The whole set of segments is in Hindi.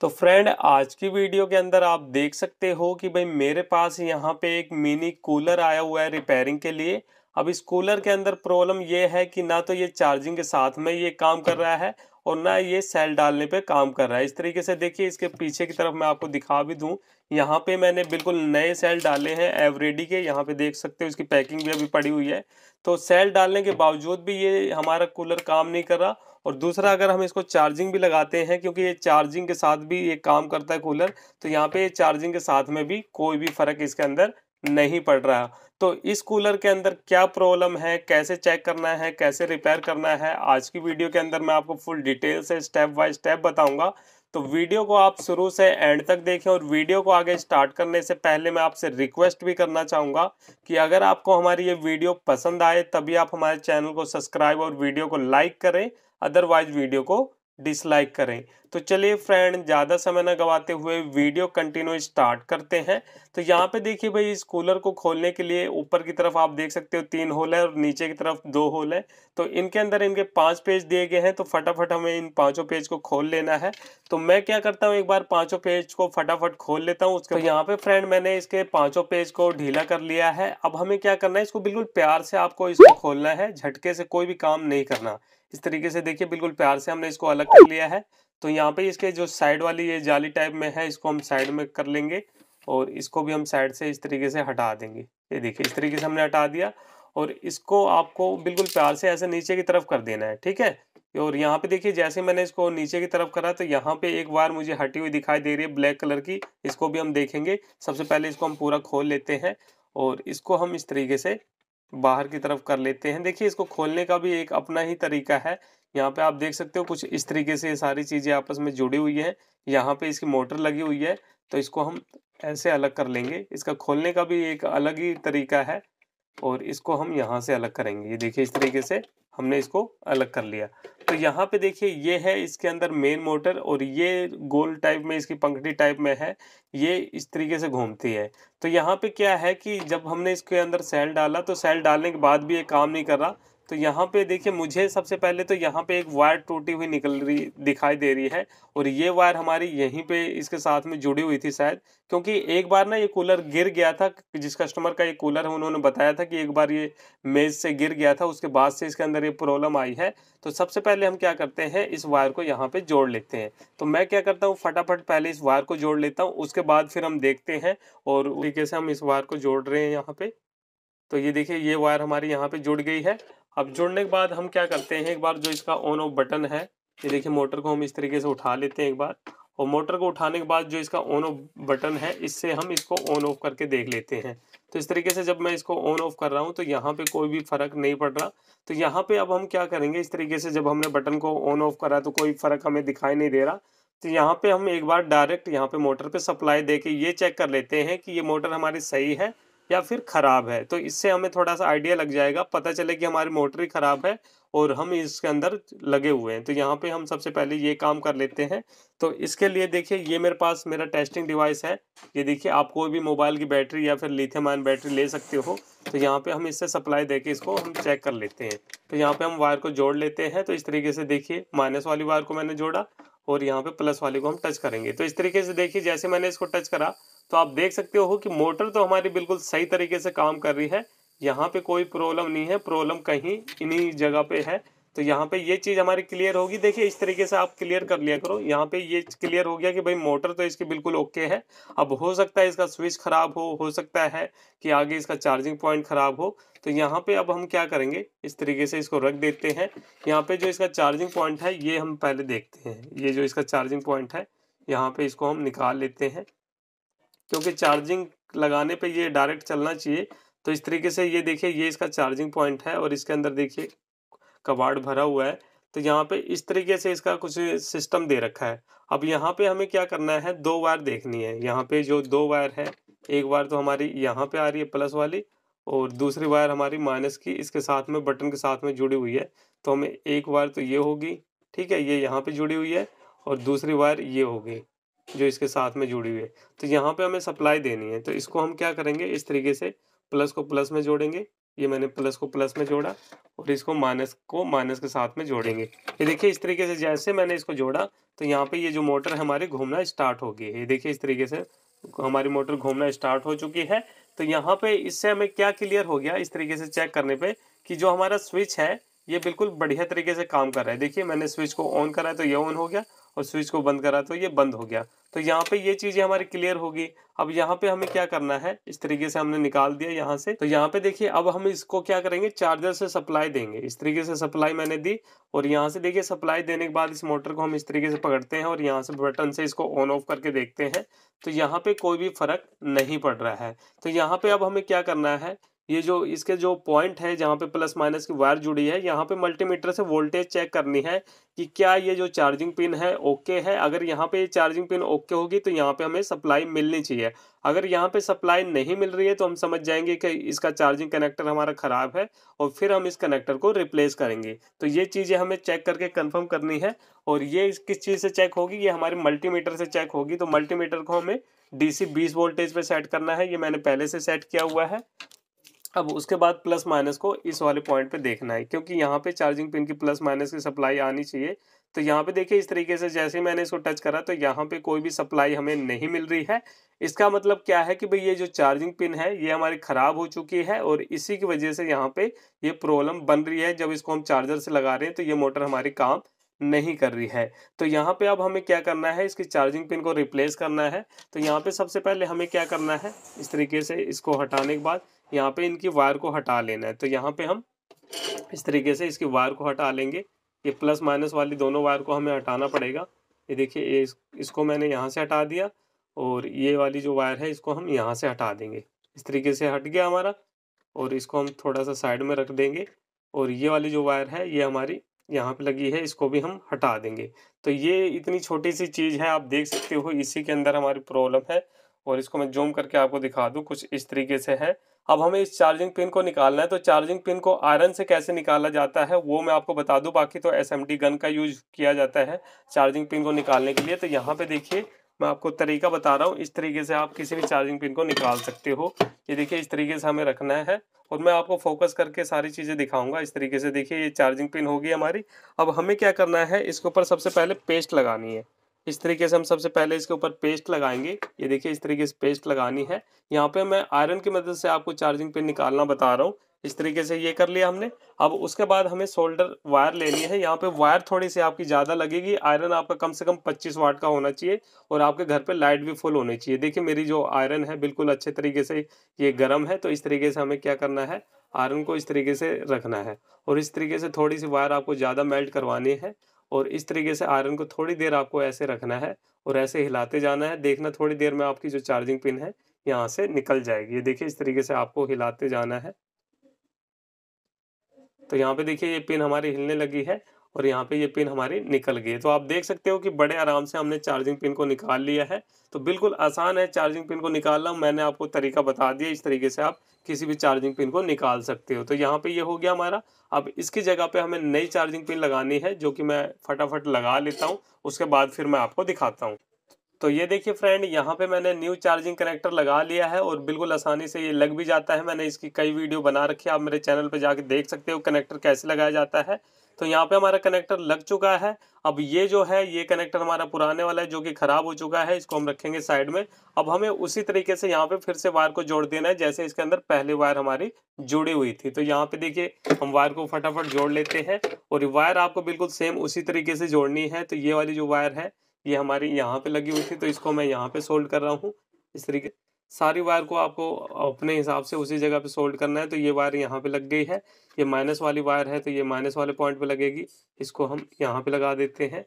तो फ्रेंड आज की वीडियो के अंदर आप देख सकते हो कि भाई मेरे पास यहाँ पे एक मिनी कूलर आया हुआ है रिपेयरिंग के लिए अब इस कूलर के अंदर प्रॉब्लम ये है कि ना तो ये चार्जिंग के साथ में ये काम कर रहा है और ना ये सेल डालने पे काम कर रहा है इस तरीके से देखिए इसके पीछे की तरफ मैं आपको दिखा भी दूं यहाँ पे मैंने बिल्कुल नए सेल डाले हैं एवरेडी के यहाँ पे देख सकते हो इसकी पैकिंग भी अभी पड़ी हुई है तो सेल डालने के बावजूद भी ये हमारा कूलर काम नहीं कर रहा और दूसरा अगर हम इसको चार्जिंग भी लगाते हैं क्योंकि ये चार्जिंग के साथ भी ये काम करता है कूलर तो यहाँ पे चार्जिंग के साथ में भी कोई भी फ़र्क इसके अंदर नहीं पड़ रहा तो इस कूलर के अंदर क्या प्रॉब्लम है कैसे चेक करना है कैसे रिपेयर करना है आज की वीडियो के अंदर मैं आपको फुल डिटेल से स्टेप बाय स्टेप बताऊंगा तो वीडियो को आप शुरू से एंड तक देखें और वीडियो को आगे स्टार्ट करने से पहले मैं आपसे रिक्वेस्ट भी करना चाहूँगा कि अगर आपको हमारी ये वीडियो पसंद आए तभी आप हमारे चैनल को सब्सक्राइब और वीडियो को लाइक करें अदरवाइज वीडियो को डिसलाइक करें तो चलिए फ्रेंड ज़्यादा समय ना गवाते हुए वीडियो कंटिन्यू स्टार्ट करते हैं तो यहाँ पे देखिए भाई इस कूलर को खोलने के लिए ऊपर की तरफ आप देख सकते हो तीन होल है और नीचे की तरफ दो होल है तो इनके अंदर इनके पांच पेज दिए गए हैं तो फटाफट हमें इन पांचों पेज को खोल लेना है तो मैं क्या करता हूँ एक बार पांचों पेज को फटाफट खोल लेता हूँ उसके तो यहाँ पे फ्रेंड मैंने इसके पांचों पेज को ढीला कर लिया है अब हमें क्या करना है इसको बिल्कुल प्यार से आपको इसको खोलना है झटके से कोई भी काम नहीं करना इस तरीके से देखिए बिल्कुल प्यार से हमने इसको अलग कर लिया है तो यहाँ पे इसके जो साइड वाली ये जाली टाइप में है इसको हम साइड में कर लेंगे और इसको भी हम साइड से इस तरीके से हटा देंगे ये देखिए इस तरीके से हमने हटा दिया और इसको आपको बिल्कुल प्यार से ऐसे नीचे की तरफ कर देना है ठीक है और यहाँ पे देखिए जैसे मैंने इसको नीचे की तरफ करा तो यहाँ पे एक बार मुझे हटी हुई दिखाई दे रही है ब्लैक कलर की इसको भी हम देखेंगे सबसे पहले इसको हम पूरा खोल लेते हैं और इसको हम इस तरीके से बाहर की तरफ कर लेते हैं देखिए इसको खोलने का भी एक अपना ही तरीका है यहाँ पे आप देख सकते हो कुछ इस तरीके से ये सारी चीज़ें आपस में जुड़ी हुई है यहाँ पे इसकी मोटर लगी हुई है तो इसको हम ऐसे अलग कर लेंगे इसका खोलने का भी एक अलग ही तरीका है और इसको हम यहाँ से अलग करेंगे ये देखिए इस तरीके से हमने इसको अलग कर लिया तो यहाँ पे देखिए ये है इसके अंदर मेन मोटर और ये गोल टाइप में इसकी पंखड़ी टाइप में है ये इस तरीके से घूमती है तो यहाँ पे क्या है कि जब हमने इसके अंदर सेल डाला तो सेल डालने के बाद भी ये काम नहीं कर रहा तो यहाँ पे देखिए मुझे सबसे पहले तो यहाँ पे एक वायर टूटी हुई निकल रही दिखाई दे रही है और ये वायर हमारी यहीं पे इसके साथ में जुड़ी हुई थी शायद क्योंकि एक बार ना ये कूलर गिर गया था जिस कस्टमर का ये कूलर है उन्होंने बताया था कि एक बार ये मेज़ से गिर गया था उसके बाद से इसके अंदर ये प्रॉब्लम आई है तो सबसे पहले हम क्या करते हैं इस वायर को यहाँ पर जोड़ लेते हैं तो मैं क्या करता हूँ फटाफट पहले इस वायर को जोड़ लेता हूँ उसके बाद फिर हम देखते हैं और तरीके से हम इस वायर को जोड़ रहे हैं यहाँ पर तो ये देखिए ये वायर हमारी यहाँ पे जुड़ गई है अब जोड़ने के बाद हम क्या करते हैं एक बार जो इसका ऑन ऑफ बटन है ये देखिए मोटर को हम इस तरीके से उठा लेते हैं एक बार और मोटर को उठाने के बाद जो इसका ऑन ऑफ बटन है इससे हम इसको ऑन ऑफ करके देख लेते हैं तो इस तरीके से जब मैं इसको ऑन ऑफ कर रहा हूँ तो यहाँ पे कोई भी फ़र्क नहीं पड़ रहा तो यहाँ पे अब हम क्या करेंगे इस तरीके से जब हमने बटन को ऑन ऑफ करा तो कोई फ़र्क हमें दिखाई नहीं दे रहा तो यहाँ पे हम एक बार डायरेक्ट यहाँ पे मोटर पे सप्लाई दे के ये चेक कर लेते हैं कि ये मोटर हमारी सही है या फिर ख़राब है तो इससे हमें थोड़ा सा आइडिया लग जाएगा पता चले कि हमारी मोटर ही ख़राब है और हम इसके अंदर लगे हुए हैं तो यहाँ पे हम सबसे पहले ये काम कर लेते हैं तो इसके लिए देखिए ये मेरे पास मेरा टेस्टिंग डिवाइस है ये देखिए आप कोई भी मोबाइल की बैटरी या फिर लिथियम आयन बैटरी ले सकते हो तो यहाँ पे हम इससे सप्लाई देके इसको हम चेक कर लेते हैं तो यहाँ पे हम वायर को जोड़ लेते हैं तो इस तरीके से देखिए माइनस वाली वायर को मैंने जोड़ा और यहाँ पे प्लस वाली को हम टच करेंगे तो इस तरीके से देखिए जैसे मैंने इसको टच करा तो आप देख सकते हो कि मोटर तो हमारी बिल्कुल सही तरीके से काम कर रही है यहाँ पे कोई प्रॉब्लम नहीं है प्रॉब्लम कहीं इन्हीं जगह पे है तो यहाँ पे ये चीज़ हमारी क्लियर होगी देखिए इस तरीके से आप क्लियर कर लिया करो यहाँ पे ये क्लियर हो गया कि भाई मोटर तो इसकी बिल्कुल ओके है अब हो सकता है इसका स्विच ख़राब हो हो सकता है कि आगे इसका चार्जिंग पॉइंट ख़राब हो तो यहाँ पे अब हम क्या करेंगे इस तरीके से इसको रख देते हैं यहाँ पे जो इसका चार्जिंग पॉइंट है ये हम पहले देखते हैं ये जो इसका चार्जिंग पॉइंट है यहाँ पे इसको हम निकाल लेते हैं क्योंकि चार्जिंग लगाने पे ये डायरेक्ट चलना चाहिए तो इस तरीके से ये देखिए ये इसका चार्जिंग पॉइंट है और इसके अंदर देखिए कबाड़ भरा हुआ है तो यहाँ पे इस तरीके से इसका कुछ सिस्टम दे रखा है अब यहाँ पे हमें क्या करना है दो वायर देखनी है यहाँ पे जो दो वायर है एक वायर तो हमारी यहाँ पे आ रही है प्लस वाली और दूसरी वायर हमारी माइनस की इसके साथ में बटन के साथ में जुड़ी हुई है तो हमें एक वायर तो ये होगी ठीक है ये यहाँ पे जुड़ी हुई है और दूसरी वायर ये होगी जो इसके साथ में जुड़ी हुई है तो यहाँ पे हमें सप्लाई देनी है तो इसको हम क्या करेंगे इस तरीके से प्लस को प्लस में जोड़ेंगे ये मैंने प्लस को प्लस में जोड़ा और इसको माइनस को माइनस के साथ में जोड़ेंगे ये देखिए इस तरीके से जैसे मैंने इसको जोड़ा तो यहाँ पे ये जो मोटर है हमारी घूमना स्टार्ट हो गई है ये देखिए इस तरीके से हमारी मोटर घूमना स्टार्ट हो चुकी है तो यहाँ पे इससे हमें क्या क्लियर हो गया इस तरीके से चेक करने पे कि जो हमारा स्विच है ये बिल्कुल बढ़िया तरीके से काम कर रहा है देखिए मैंने स्विच को ऑन करा तो ये ऑन हो गया और स्विच को बंद करा तो ये बंद हो गया तो यहाँ पे ये चीज़ें हमारी क्लियर होगी अब यहाँ पे हमें क्या करना है इस तरीके से हमने निकाल दिया यहाँ से तो यहाँ पे देखिए अब हम इसको क्या करेंगे चार्जर से सप्लाई देंगे इस तरीके से सप्लाई मैंने दी और यहाँ से देखिए सप्लाई देने के बाद इस मोटर को हम इस तरीके से पकड़ते हैं और यहाँ से बटन से इसको ऑन ऑफ करके देखते हैं तो यहाँ पे कोई भी फर्क नहीं पड़ रहा है तो यहाँ पे अब हमें क्या करना है ये जो इसके जो पॉइंट है जहाँ पे प्लस माइनस की वायर जुड़ी है यहाँ पे मल्टीमीटर से वोल्टेज चेक करनी है कि क्या ये जो चार्जिंग पिन है ओके है अगर यहाँ पे चार्जिंग पिन ओके होगी तो यहाँ पे हमें सप्लाई मिलनी चाहिए अगर यहाँ पे सप्लाई नहीं मिल रही है तो हम समझ जाएंगे कि इसका चार्जिंग कनेक्टर हमारा ख़राब है और फिर हम इस कनेक्टर को रिप्लेस करेंगे तो ये चीज़ें हमें चेक करके कन्फर्म करनी है और ये किस चीज़ से चेक होगी ये हमारे मल्टीमीटर से चेक होगी तो मल्टीमीटर को हमें डीसी 20 वोल्टेज पे सेट करना है ये मैंने पहले से सेट किया हुआ है अब उसके बाद प्लस माइनस को इस वाले पॉइंट पे देखना है क्योंकि यहाँ पे चार्जिंग पिन की प्लस माइनस की सप्लाई आनी चाहिए तो यहाँ पे देखिए इस तरीके से जैसे ही मैंने इसको टच करा तो यहाँ पे कोई भी सप्लाई हमें नहीं मिल रही है इसका मतलब क्या है कि भाई ये जो चार्जिंग पिन है ये हमारी ख़राब हो चुकी है और इसी की वजह से यहाँ पे ये प्रॉब्लम बन रही है जब इसको हम चार्जर से लगा रहे हैं तो ये मोटर हमारी काम नहीं कर रही है तो यहाँ पे अब हमें क्या करना है इसकी चार्जिंग पिन को रिप्लेस करना है तो यहाँ पे सबसे पहले हमें क्या करना है इस तरीके से इसको हटाने के बाद यहाँ पे इनकी वायर को हटा लेना है तो यहाँ पे हम इस तरीके से इसकी वायर को हटा लेंगे ये प्लस माइनस वाली दोनों वायर को हमें हटाना पड़ेगा ये देखिए इस, इसको मैंने यहाँ से हटा दिया और ये वाली जो वायर है इसको हम यहाँ से हटा देंगे इस तरीके से हट गया हमारा और इसको हम थोड़ा सा साइड में रख देंगे और ये वाली जो वायर है ये हमारी यहाँ पे लगी है इसको भी हम हटा देंगे तो ये इतनी छोटी सी चीज़ है आप देख सकते हो इसी के अंदर हमारी प्रॉब्लम है और इसको मैं जूम करके आपको दिखा दूँ कुछ इस तरीके से है अब हमें इस चार्जिंग पिन को निकालना है तो चार्जिंग पिन को आयरन से कैसे निकाला जाता है वो मैं आपको बता दूँ बाकी तो एस गन का यूज किया जाता है चार्जिंग पिन को निकालने के लिए तो यहाँ पर देखिए मैं आपको तरीका बता रहा हूँ इस तरीके से आप किसी भी चार्जिंग पिन को निकाल सकते हो ये देखिए इस तरीके से हमें रखना है और मैं आपको फोकस करके सारी चीज़ें दिखाऊंगा इस तरीके से देखिए ये चार्जिंग पिन होगी हमारी अब हमें क्या करना है इसके ऊपर सबसे पहले पेस्ट लगानी है इस तरीके से हम सबसे पहले इसके ऊपर पेस्ट लगाएंगे ये देखिए इस तरीके से पेस्ट लगानी है यहाँ पे मैं आयरन की मदद से आपको चार्जिंग पिन निकालना बता रहा हूँ इस तरीके से ये कर लिया हमने अब उसके बाद हमें सोल्डर वायर लेनी है यहाँ पे वायर थोड़ी सी आपकी ज़्यादा लगेगी आयरन आपका कम से कम 25 वाट का होना चाहिए और आपके घर पे लाइट भी फुल होनी चाहिए देखिए मेरी जो आयरन है बिल्कुल अच्छे तरीके से ये गर्म है तो इस तरीके से हमें क्या करना है आयरन को इस तरीके से रखना है और इस तरीके से थोड़ी सी वायर आपको ज़्यादा मेल्ट करवानी है और इस तरीके से आयरन को थोड़ी देर आपको ऐसे रखना है और ऐसे हिलाते जाना है देखना थोड़ी देर में आपकी जो चार्जिंग पिन है यहाँ से निकल जाएगी ये देखिए इस तरीके से आपको हिलाते जाना है तो यहाँ पे देखिए ये पिन हमारी हिलने लगी है और यहाँ पे ये पिन हमारी निकल गई है तो आप देख सकते हो कि बड़े आराम से हमने चार्जिंग पिन को निकाल लिया है तो बिल्कुल आसान है चार्जिंग पिन को निकालना मैंने आपको तरीका बता दिया इस तरीके से आप किसी भी चार्जिंग पिन को निकाल सकते हो तो यहाँ पे ये हो गया हमारा अब इसकी जगह पे हमें नई चार्जिंग पिन लगानी है जो कि मैं फटाफट लगा लेता हूँ उसके बाद फिर मैं आपको दिखाता हूँ तो ये देखिए फ्रेंड यहाँ पे मैंने न्यू चार्जिंग कनेक्टर लगा लिया है और बिल्कुल आसानी से ये लग भी जाता है मैंने इसकी कई वीडियो बना रखी है आप मेरे चैनल पर जाके देख सकते हो कनेक्टर कैसे लगाया जाता है तो यहाँ पे हमारा कनेक्टर लग चुका है अब ये जो है ये कनेक्टर हमारा पुराने वाला है जो कि ख़राब हो चुका है इसको हम रखेंगे साइड में अब हमें उसी तरीके से यहाँ पे फिर से वायर को जोड़ देना है जैसे इसके अंदर पहली वायर हमारी जुड़ी हुई थी तो यहाँ पे देखिए हम वायर को फटाफट जोड़ लेते हैं और वायर आपको बिल्कुल सेम उसी तरीके से जोड़नी है तो ये वाली जो वायर है ये हमारी यहाँ पे लगी हुई थी तो इसको मैं यहाँ पे सोल्ड कर रहा हूँ इस तरीके सारी वायर को आपको अपने हिसाब से उसी जगह पे सोल्ड करना है तो ये वायर यहाँ पे लग गई है ये माइनस वाली वायर है तो ये माइनस वाले पॉइंट पे लगेगी इसको हम यहाँ पे लगा देते हैं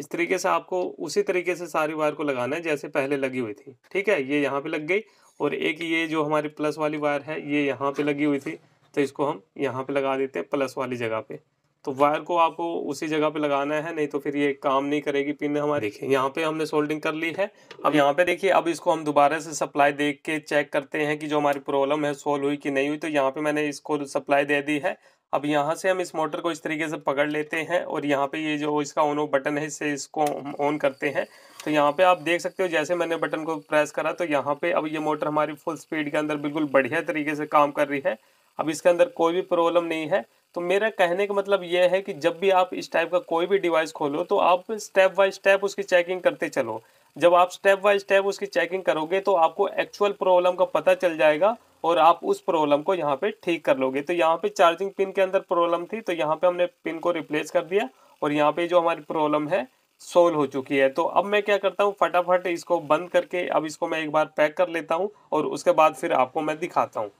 इस तरीके से आपको उसी तरीके से सारी वायर को लगाना है जैसे पहले लगी हुई थी ठीक है ये यहाँ पे लग गई और एक ये जो हमारी प्लस वाली वायर है ये यहाँ पे लगी हुई थी तो इसको हम यहाँ पे लगा देते हैं प्लस वाली जगह पे तो वायर को आपको उसी जगह पे लगाना है नहीं तो फिर ये काम नहीं करेगी पिन हमारी देखिए यहाँ पे हमने सोल्डिंग कर ली है अब यहाँ पे देखिए अब इसको हम दोबारा से सप्लाई देख के चेक करते हैं कि जो हमारी प्रॉब्लम है सोल्व हुई कि नहीं हुई तो यहाँ पे मैंने इसको सप्लाई दे दी है अब यहाँ से हम इस मोटर को इस तरीके से पकड़ लेते हैं और यहाँ पे ये जो इसका ऑन ऑफ बटन है इससे इसको ऑन करते हैं तो यहाँ पे आप देख सकते हो जैसे मैंने बटन को प्रेस करा तो यहाँ पे अब ये मोटर हमारी फुल स्पीड के अंदर बिल्कुल बढ़िया तरीके से काम कर रही है अब इसके अंदर कोई भी प्रॉब्लम नहीं है तो मेरा कहने का मतलब यह है कि जब भी आप इस टाइप का कोई भी डिवाइस खोलो तो आप स्टेप बाय स्टेप उसकी चेकिंग करते चलो जब आप स्टेप बाय स्टेप उसकी चेकिंग करोगे तो आपको एक्चुअल प्रॉब्लम का पता चल जाएगा और आप उस प्रॉब्लम को यहाँ पे ठीक कर लोगे तो यहाँ पे चार्जिंग पिन के अंदर प्रॉब्लम थी तो यहाँ पे हमने पिन को रिप्लेस कर दिया और यहाँ पे जो हमारी प्रॉब्लम है सोल्व हो चुकी है तो अब मैं क्या करता हूँ फटाफट इसको बंद करके अब इसको मैं एक बार पैक कर लेता हूँ और उसके बाद फिर आपको मैं दिखाता हूँ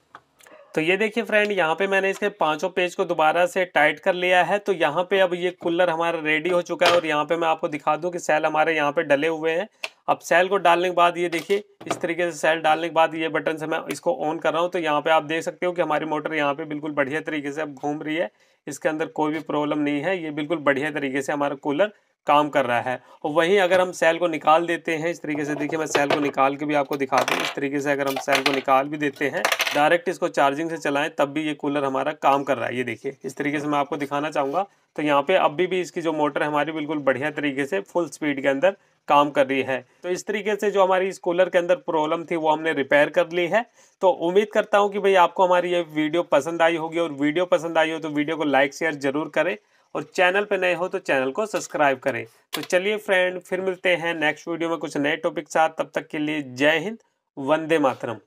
तो ये देखिए फ्रेंड यहाँ पे मैंने इसके पांचों पेज को दोबारा से टाइट कर लिया है तो यहाँ पे अब ये कूलर हमारा रेडी हो चुका है और यहाँ पे मैं आपको दिखा दूँ कि सेल हमारे यहाँ पे डले हुए हैं अब सेल को डालने के बाद ये देखिए इस तरीके से सेल डालने के बाद ये बटन से मैं इसको ऑन कर रहा हूँ तो यहाँ पर आप देख सकते हो कि हमारी मोटर यहाँ पर बिल्कुल बढ़िया तरीके से अब घूम रही है इसके अंदर कोई भी प्रॉब्लम नहीं है ये बिल्कुल बढ़िया तरीके से हमारा कूलर काम कर रहा है और वहीं अगर हम सेल को निकाल देते हैं इस तरीके से देखिए मैं सेल को निकाल के भी आपको दिखा दूँ इस तरीके से अगर हम सेल को निकाल भी देते हैं डायरेक्ट इसको चार्जिंग से चलाएं तब भी ये कूलर हमारा काम कर रहा है ये देखिए इस तरीके से मैं आपको दिखाना चाहूँगा तो यहाँ पे अभी भी इसकी जो मोटर है हमारी बिल्कुल बढ़िया तरीके से फुल स्पीड के अंदर काम कर रही है तो इस तरीके से जो हमारी इस कूलर के अंदर प्रॉब्लम थी वो हमने रिपेयर कर ली है तो उम्मीद करता हूँ कि भाई आपको हमारी ये वीडियो पसंद आई होगी और वीडियो पसंद आई हो तो वीडियो को लाइक शेयर जरूर करें और चैनल पे नए हो तो चैनल को सब्सक्राइब करें तो चलिए फ्रेंड फिर मिलते हैं नेक्स्ट वीडियो में कुछ नए टॉपिक साथ तब तक के लिए जय हिंद वंदे मातरम